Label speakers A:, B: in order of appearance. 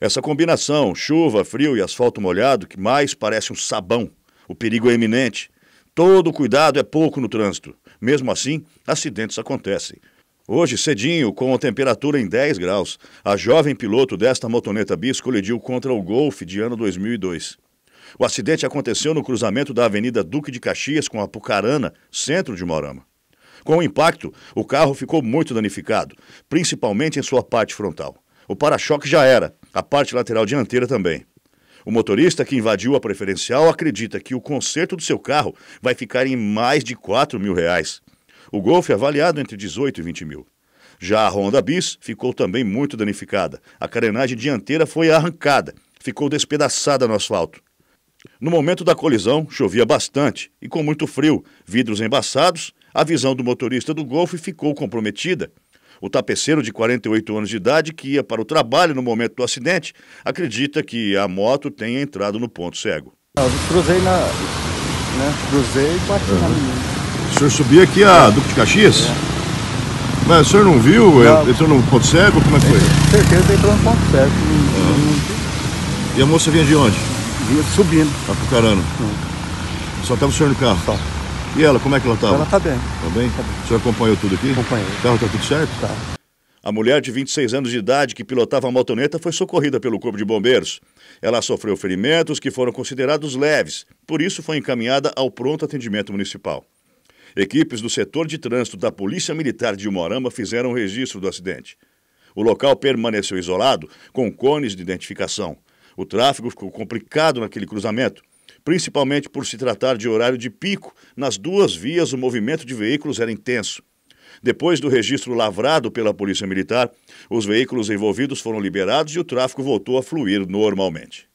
A: Essa combinação, chuva, frio e asfalto molhado, que mais parece um sabão, o perigo é iminente. Todo cuidado é pouco no trânsito. Mesmo assim, acidentes acontecem. Hoje, cedinho, com a temperatura em 10 graus, a jovem piloto desta motoneta bis colidiu contra o Golf de ano 2002. O acidente aconteceu no cruzamento da Avenida Duque de Caxias com a Pucarana, centro de Morama. Com o impacto, o carro ficou muito danificado, principalmente em sua parte frontal. O para-choque já era a parte lateral dianteira também. O motorista que invadiu a preferencial acredita que o conserto do seu carro vai ficar em mais de 4 mil reais. O Golf é avaliado entre 18 e 20 mil. Já a Honda Bis ficou também muito danificada. A carenagem dianteira foi arrancada, ficou despedaçada no asfalto. No momento da colisão, chovia bastante e com muito frio, vidros embaçados, a visão do motorista do Golf ficou comprometida. O tapeceiro de 48 anos de idade, que ia para o trabalho no momento do acidente, acredita que a moto tenha entrado no ponto cego.
B: Eu cruzei na. Né, cruzei e bati uhum. na O senhor subia aqui a Duque de Caxias? É. Mas o senhor não viu? Não. Entrou no ponto cego? Como é que foi? Com certeza entrou no ponto cego. Uhum. E a moça vinha de onde? Vinha subindo. Apucarano. Tá uhum. Só estava o senhor no carro? Só. E ela, como é que ela estava? Ela está bem. Está bem? Tá bem. Tá o senhor acompanhou tudo aqui?
A: Acompanhei. O carro está tudo certo? Tá. A mulher de 26 anos de idade que pilotava a motoneta foi socorrida pelo Corpo de Bombeiros. Ela sofreu ferimentos que foram considerados leves, por isso foi encaminhada ao pronto atendimento municipal. Equipes do setor de trânsito da Polícia Militar de Umorama fizeram o registro do acidente. O local permaneceu isolado, com cones de identificação. O tráfego ficou complicado naquele cruzamento principalmente por se tratar de horário de pico. Nas duas vias, o movimento de veículos era intenso. Depois do registro lavrado pela Polícia Militar, os veículos envolvidos foram liberados e o tráfego voltou a fluir normalmente.